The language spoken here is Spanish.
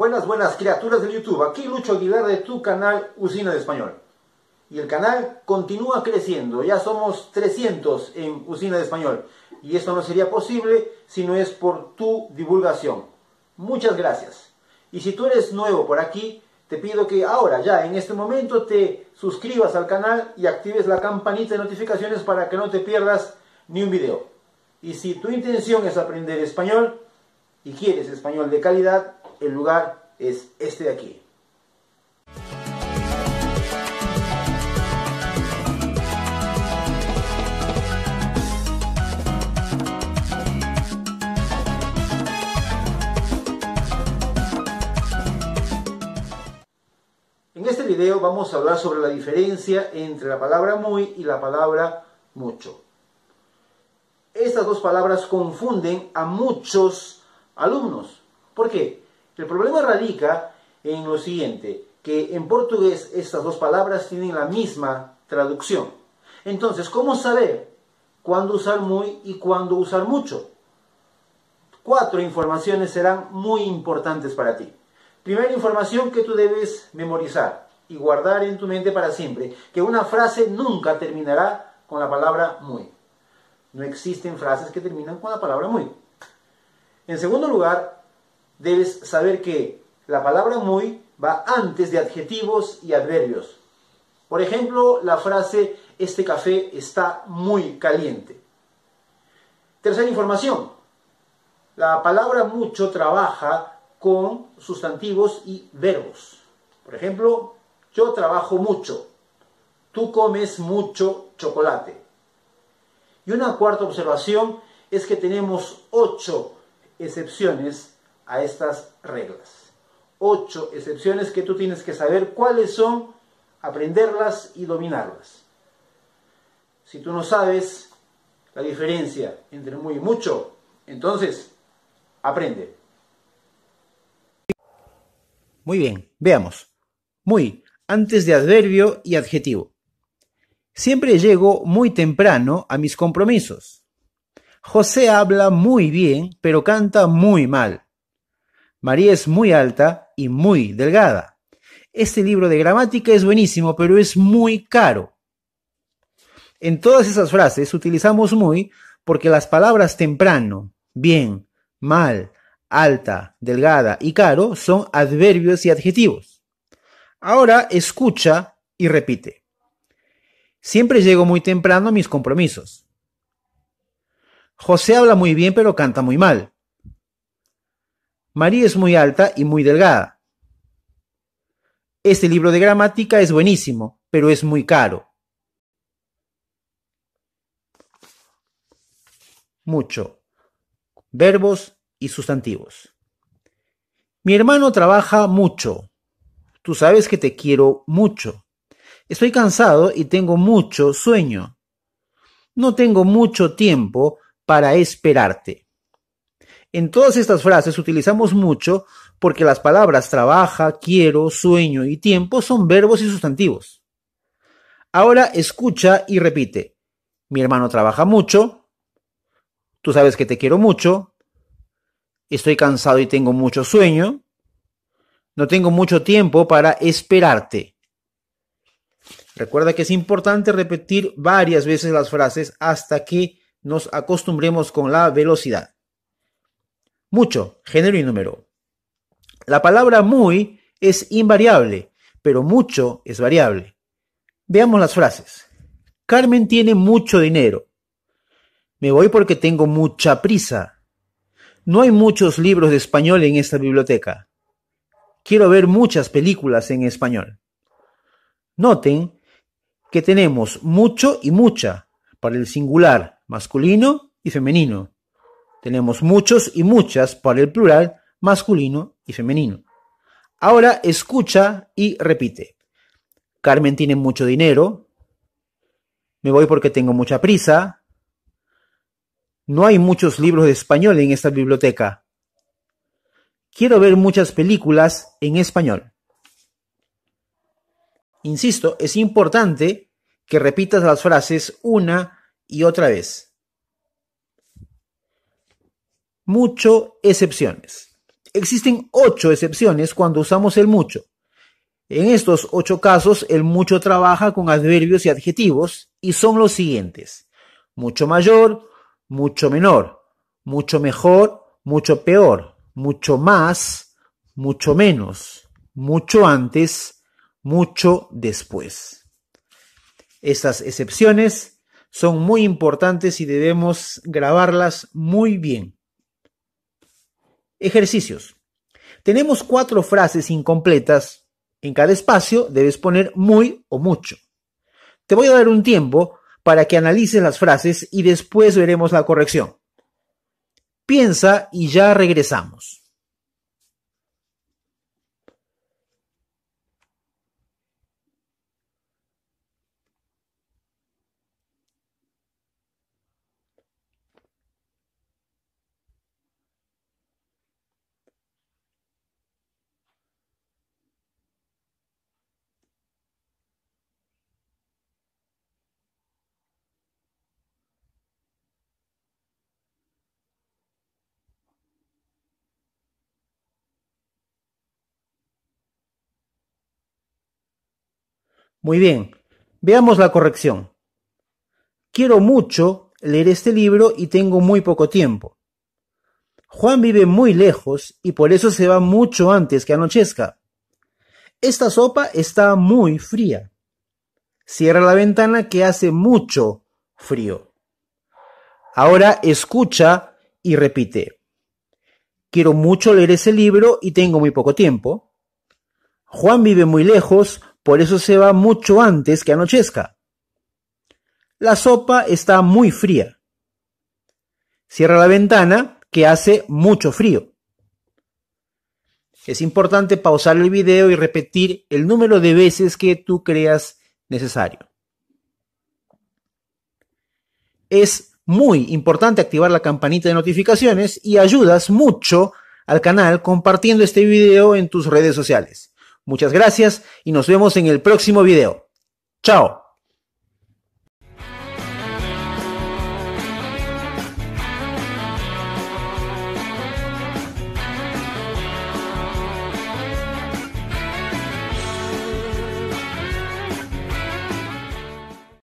Buenas, buenas criaturas del YouTube. Aquí Lucho Aguilar de tu canal Usina de Español. Y el canal continúa creciendo. Ya somos 300 en Usina de Español. Y esto no sería posible si no es por tu divulgación. Muchas gracias. Y si tú eres nuevo por aquí, te pido que ahora, ya en este momento, te suscribas al canal y actives la campanita de notificaciones para que no te pierdas ni un video. Y si tu intención es aprender español y quieres español de calidad, el lugar es este de aquí. En este video vamos a hablar sobre la diferencia entre la palabra muy y la palabra mucho. Estas dos palabras confunden a muchos alumnos. ¿Por qué? El problema radica en lo siguiente, que en portugués estas dos palabras tienen la misma traducción. Entonces, ¿cómo saber cuándo usar muy y cuándo usar mucho? Cuatro informaciones serán muy importantes para ti. Primera información que tú debes memorizar y guardar en tu mente para siempre, que una frase nunca terminará con la palabra muy. No existen frases que terminan con la palabra muy. En segundo lugar, debes saber que la palabra muy va antes de adjetivos y adverbios. Por ejemplo, la frase este café está muy caliente. Tercera información. La palabra mucho trabaja con sustantivos y verbos. Por ejemplo, yo trabajo mucho. Tú comes mucho chocolate. Y una cuarta observación es que tenemos ocho excepciones a estas reglas. Ocho excepciones que tú tienes que saber cuáles son, aprenderlas y dominarlas. Si tú no sabes la diferencia entre muy y mucho, entonces aprende. Muy bien, veamos. Muy, antes de adverbio y adjetivo. Siempre llego muy temprano a mis compromisos. José habla muy bien, pero canta muy mal. María es muy alta y muy delgada. Este libro de gramática es buenísimo, pero es muy caro. En todas esas frases utilizamos muy porque las palabras temprano, bien, mal, alta, delgada y caro son adverbios y adjetivos. Ahora escucha y repite. Siempre llego muy temprano a mis compromisos. José habla muy bien pero canta muy mal. María es muy alta y muy delgada. Este libro de gramática es buenísimo, pero es muy caro. Mucho. Verbos y sustantivos. Mi hermano trabaja mucho. Tú sabes que te quiero mucho. Estoy cansado y tengo mucho sueño. No tengo mucho tiempo para esperarte. En todas estas frases utilizamos mucho porque las palabras trabaja, quiero, sueño y tiempo son verbos y sustantivos. Ahora escucha y repite. Mi hermano trabaja mucho. Tú sabes que te quiero mucho. Estoy cansado y tengo mucho sueño. No tengo mucho tiempo para esperarte. Recuerda que es importante repetir varias veces las frases hasta que nos acostumbremos con la velocidad mucho, género y número. La palabra muy es invariable, pero mucho es variable. Veamos las frases. Carmen tiene mucho dinero. Me voy porque tengo mucha prisa. No hay muchos libros de español en esta biblioteca. Quiero ver muchas películas en español. Noten que tenemos mucho y mucha para el singular masculino y femenino. Tenemos muchos y muchas para el plural, masculino y femenino. Ahora escucha y repite. Carmen tiene mucho dinero. Me voy porque tengo mucha prisa. No hay muchos libros de español en esta biblioteca. Quiero ver muchas películas en español. Insisto, es importante que repitas las frases una y otra vez mucho excepciones. Existen ocho excepciones cuando usamos el mucho. En estos ocho casos, el mucho trabaja con adverbios y adjetivos y son los siguientes. Mucho mayor, mucho menor, mucho mejor, mucho peor, mucho más, mucho menos, mucho antes, mucho después. Estas excepciones son muy importantes y debemos grabarlas muy bien. Ejercicios. Tenemos cuatro frases incompletas. En cada espacio debes poner muy o mucho. Te voy a dar un tiempo para que analices las frases y después veremos la corrección. Piensa y ya regresamos. Muy bien, veamos la corrección. Quiero mucho leer este libro y tengo muy poco tiempo. Juan vive muy lejos y por eso se va mucho antes que anochezca. Esta sopa está muy fría. Cierra la ventana que hace mucho frío. Ahora escucha y repite. Quiero mucho leer ese libro y tengo muy poco tiempo. Juan vive muy lejos por eso se va mucho antes que anochezca. La sopa está muy fría. Cierra la ventana, que hace mucho frío. Es importante pausar el video y repetir el número de veces que tú creas necesario. Es muy importante activar la campanita de notificaciones y ayudas mucho al canal compartiendo este video en tus redes sociales. Muchas gracias y nos vemos en el próximo video. Chao.